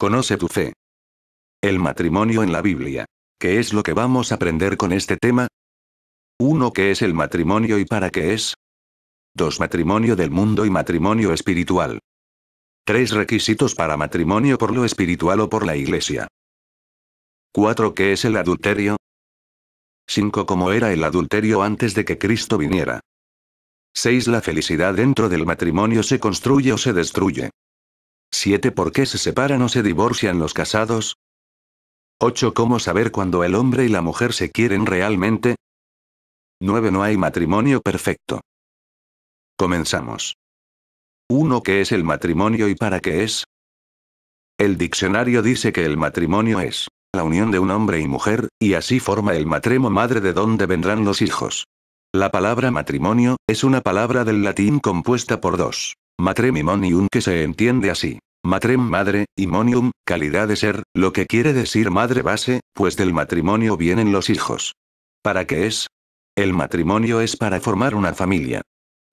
Conoce tu fe. El matrimonio en la Biblia. ¿Qué es lo que vamos a aprender con este tema? 1. ¿Qué es el matrimonio y para qué es? 2. Matrimonio del mundo y matrimonio espiritual. 3. Requisitos para matrimonio por lo espiritual o por la iglesia. 4. ¿Qué es el adulterio? 5. ¿Cómo era el adulterio antes de que Cristo viniera? 6. La felicidad dentro del matrimonio se construye o se destruye. 7. ¿Por qué se separan o se divorcian los casados? 8. ¿Cómo saber cuando el hombre y la mujer se quieren realmente? 9. No hay matrimonio perfecto. Comenzamos. 1. ¿Qué es el matrimonio y para qué es? El diccionario dice que el matrimonio es la unión de un hombre y mujer, y así forma el matremo madre de donde vendrán los hijos. La palabra matrimonio, es una palabra del latín compuesta por dos Matrem y monium que se entiende así. Matrem madre, y monium, calidad de ser, lo que quiere decir madre base, pues del matrimonio vienen los hijos. ¿Para qué es? El matrimonio es para formar una familia.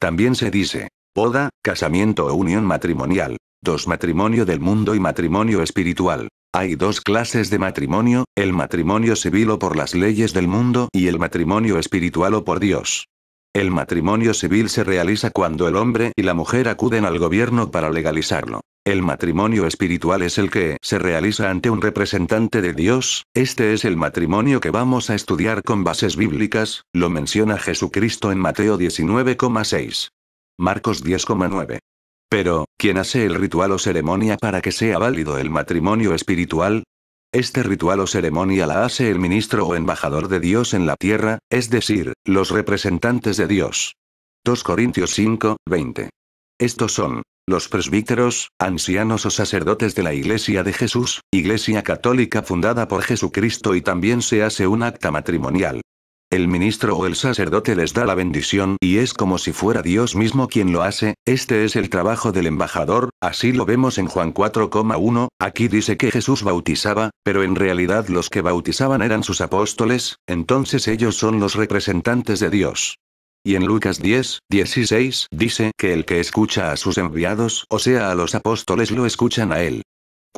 También se dice, boda, casamiento o unión matrimonial, dos matrimonio del mundo y matrimonio espiritual. Hay dos clases de matrimonio, el matrimonio civil o por las leyes del mundo y el matrimonio espiritual o por Dios. El matrimonio civil se realiza cuando el hombre y la mujer acuden al gobierno para legalizarlo. El matrimonio espiritual es el que se realiza ante un representante de Dios, este es el matrimonio que vamos a estudiar con bases bíblicas, lo menciona Jesucristo en Mateo 19,6. Marcos 10,9. Pero, ¿quién hace el ritual o ceremonia para que sea válido el matrimonio espiritual? Este ritual o ceremonia la hace el ministro o embajador de Dios en la tierra, es decir, los representantes de Dios. 2 Corintios 5, 20. Estos son los presbíteros, ancianos o sacerdotes de la Iglesia de Jesús, Iglesia Católica fundada por Jesucristo y también se hace un acta matrimonial, el ministro o el sacerdote les da la bendición y es como si fuera Dios mismo quien lo hace, este es el trabajo del embajador, así lo vemos en Juan 4,1, aquí dice que Jesús bautizaba, pero en realidad los que bautizaban eran sus apóstoles, entonces ellos son los representantes de Dios. Y en Lucas 10, 16 dice que el que escucha a sus enviados, o sea a los apóstoles lo escuchan a él.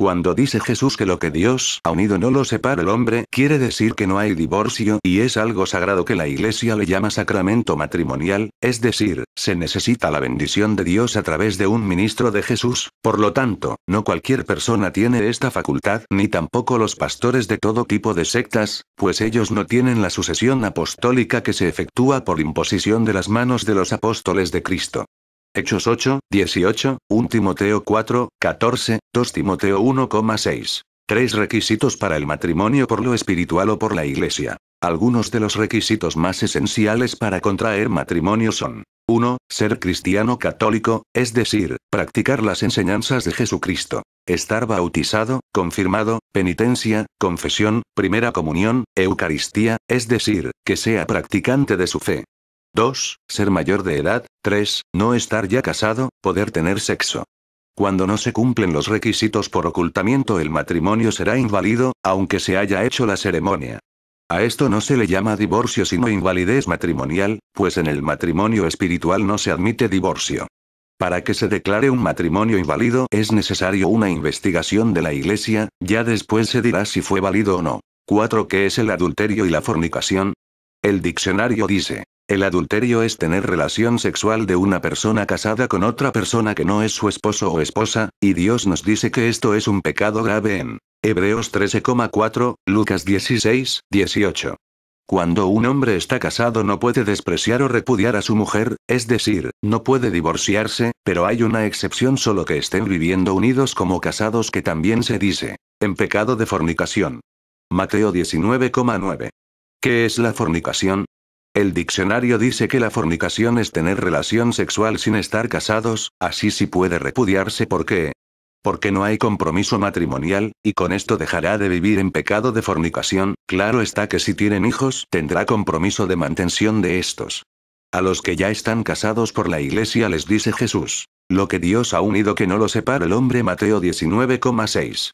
Cuando dice Jesús que lo que Dios ha unido no lo separa el hombre, quiere decir que no hay divorcio y es algo sagrado que la iglesia le llama sacramento matrimonial, es decir, se necesita la bendición de Dios a través de un ministro de Jesús, por lo tanto, no cualquier persona tiene esta facultad ni tampoco los pastores de todo tipo de sectas, pues ellos no tienen la sucesión apostólica que se efectúa por imposición de las manos de los apóstoles de Cristo. Hechos 8, 18, 1 Timoteo 4, 14, 2 Timoteo 1,6. Tres requisitos para el matrimonio por lo espiritual o por la iglesia. Algunos de los requisitos más esenciales para contraer matrimonio son 1. Ser cristiano católico, es decir, practicar las enseñanzas de Jesucristo. Estar bautizado, confirmado, penitencia, confesión, primera comunión, Eucaristía, es decir, que sea practicante de su fe. 2. Ser mayor de edad. 3. No estar ya casado, poder tener sexo. Cuando no se cumplen los requisitos por ocultamiento el matrimonio será inválido, aunque se haya hecho la ceremonia. A esto no se le llama divorcio sino invalidez matrimonial, pues en el matrimonio espiritual no se admite divorcio. Para que se declare un matrimonio inválido es necesario una investigación de la Iglesia, ya después se dirá si fue válido o no. 4. ¿Qué es el adulterio y la fornicación? El diccionario dice, el adulterio es tener relación sexual de una persona casada con otra persona que no es su esposo o esposa, y Dios nos dice que esto es un pecado grave en Hebreos 13,4, Lucas 16, 18. Cuando un hombre está casado no puede despreciar o repudiar a su mujer, es decir, no puede divorciarse, pero hay una excepción solo que estén viviendo unidos como casados que también se dice, en pecado de fornicación. Mateo 19,9. ¿Qué es la fornicación? El diccionario dice que la fornicación es tener relación sexual sin estar casados, así sí puede repudiarse ¿por qué? Porque no hay compromiso matrimonial, y con esto dejará de vivir en pecado de fornicación, claro está que si tienen hijos tendrá compromiso de mantención de estos. A los que ya están casados por la iglesia les dice Jesús. Lo que Dios ha unido que no lo separe el hombre Mateo 19,6.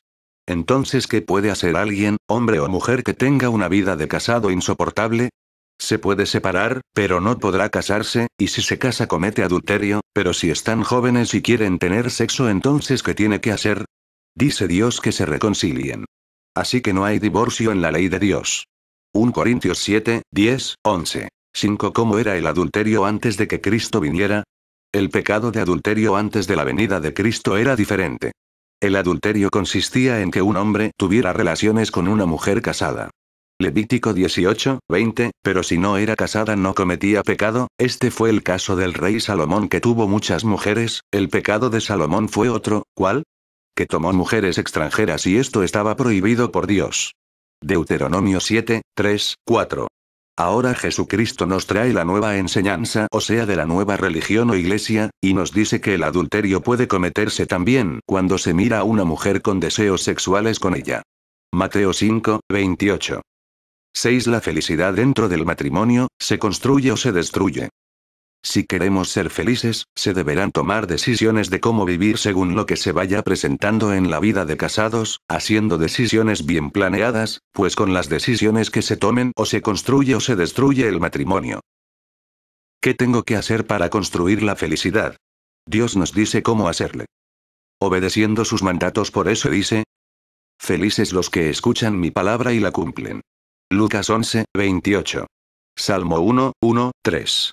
Entonces, ¿qué puede hacer alguien, hombre o mujer que tenga una vida de casado insoportable? Se puede separar, pero no podrá casarse, y si se casa comete adulterio, pero si están jóvenes y quieren tener sexo entonces ¿qué tiene que hacer? Dice Dios que se reconcilien. Así que no hay divorcio en la ley de Dios. 1 Corintios 7, 10, 11. 5. ¿Cómo era el adulterio antes de que Cristo viniera? El pecado de adulterio antes de la venida de Cristo era diferente. El adulterio consistía en que un hombre tuviera relaciones con una mujer casada. Levítico 18, 20, pero si no era casada no cometía pecado, este fue el caso del rey Salomón que tuvo muchas mujeres, el pecado de Salomón fue otro, ¿cuál? Que tomó mujeres extranjeras y esto estaba prohibido por Dios. Deuteronomio 7, 3, 4. Ahora Jesucristo nos trae la nueva enseñanza, o sea, de la nueva religión o iglesia, y nos dice que el adulterio puede cometerse también cuando se mira a una mujer con deseos sexuales con ella. Mateo 5, 28. 6. La felicidad dentro del matrimonio, se construye o se destruye. Si queremos ser felices, se deberán tomar decisiones de cómo vivir según lo que se vaya presentando en la vida de casados, haciendo decisiones bien planeadas, pues con las decisiones que se tomen o se construye o se destruye el matrimonio. ¿Qué tengo que hacer para construir la felicidad? Dios nos dice cómo hacerle. Obedeciendo sus mandatos por eso dice, Felices los que escuchan mi palabra y la cumplen. Lucas 11, 28. Salmo 1, 1, 3.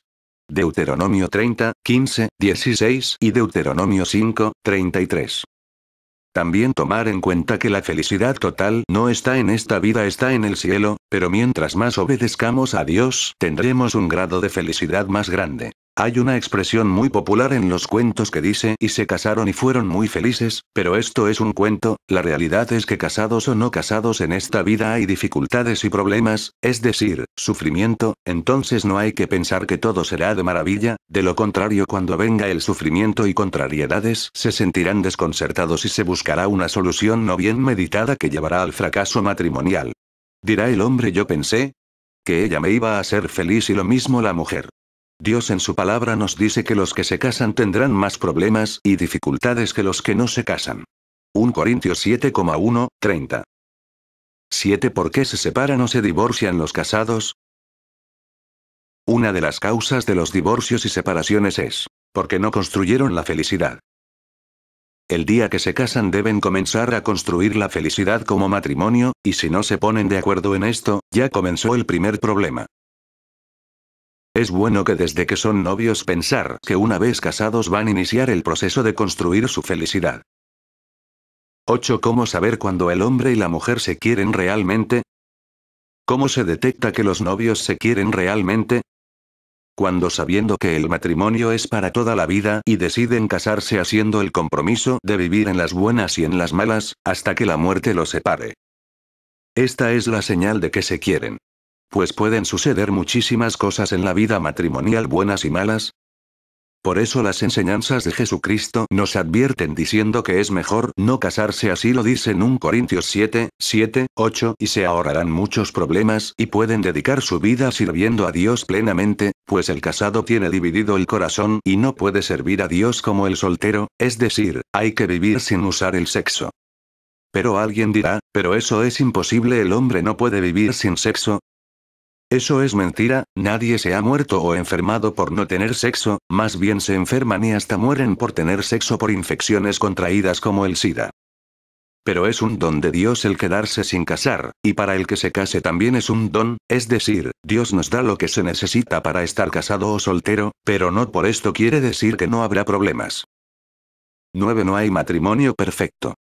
Deuteronomio 30, 15, 16 y Deuteronomio 5, 33. También tomar en cuenta que la felicidad total no está en esta vida, está en el cielo, pero mientras más obedezcamos a Dios, tendremos un grado de felicidad más grande. Hay una expresión muy popular en los cuentos que dice y se casaron y fueron muy felices, pero esto es un cuento, la realidad es que casados o no casados en esta vida hay dificultades y problemas, es decir, sufrimiento, entonces no hay que pensar que todo será de maravilla, de lo contrario cuando venga el sufrimiento y contrariedades se sentirán desconcertados y se buscará una solución no bien meditada que llevará al fracaso matrimonial. Dirá el hombre yo pensé que ella me iba a ser feliz y lo mismo la mujer. Dios en su palabra nos dice que los que se casan tendrán más problemas y dificultades que los que no se casan. 1 Corintios 7,1, 30. 7. ¿Por qué se separan o se divorcian los casados? Una de las causas de los divorcios y separaciones es, porque no construyeron la felicidad. El día que se casan deben comenzar a construir la felicidad como matrimonio, y si no se ponen de acuerdo en esto, ya comenzó el primer problema. Es bueno que desde que son novios pensar que una vez casados van a iniciar el proceso de construir su felicidad. 8. ¿Cómo saber cuando el hombre y la mujer se quieren realmente? ¿Cómo se detecta que los novios se quieren realmente? Cuando sabiendo que el matrimonio es para toda la vida y deciden casarse haciendo el compromiso de vivir en las buenas y en las malas, hasta que la muerte los separe. Esta es la señal de que se quieren. Pues pueden suceder muchísimas cosas en la vida matrimonial buenas y malas. Por eso las enseñanzas de Jesucristo nos advierten diciendo que es mejor no casarse así lo dicen en 1 Corintios 7, 7, 8 y se ahorrarán muchos problemas y pueden dedicar su vida sirviendo a Dios plenamente, pues el casado tiene dividido el corazón y no puede servir a Dios como el soltero, es decir, hay que vivir sin usar el sexo. Pero alguien dirá, pero eso es imposible, el hombre no puede vivir sin sexo, eso es mentira, nadie se ha muerto o enfermado por no tener sexo, más bien se enferman y hasta mueren por tener sexo por infecciones contraídas como el SIDA. Pero es un don de Dios el quedarse sin casar, y para el que se case también es un don, es decir, Dios nos da lo que se necesita para estar casado o soltero, pero no por esto quiere decir que no habrá problemas. 9. No hay matrimonio perfecto.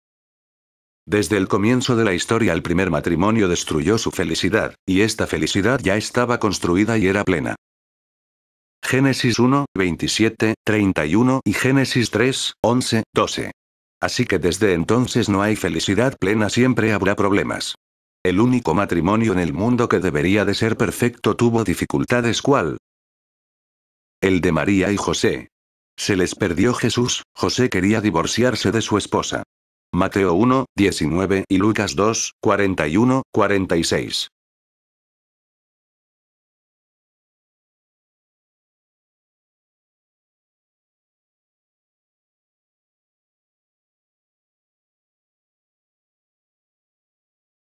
Desde el comienzo de la historia el primer matrimonio destruyó su felicidad, y esta felicidad ya estaba construida y era plena. Génesis 1, 27, 31 y Génesis 3, 11, 12. Así que desde entonces no hay felicidad plena, siempre habrá problemas. El único matrimonio en el mundo que debería de ser perfecto tuvo dificultades ¿cuál? El de María y José. Se les perdió Jesús, José quería divorciarse de su esposa. Mateo 1, 19 y Lucas 2, 41, 46.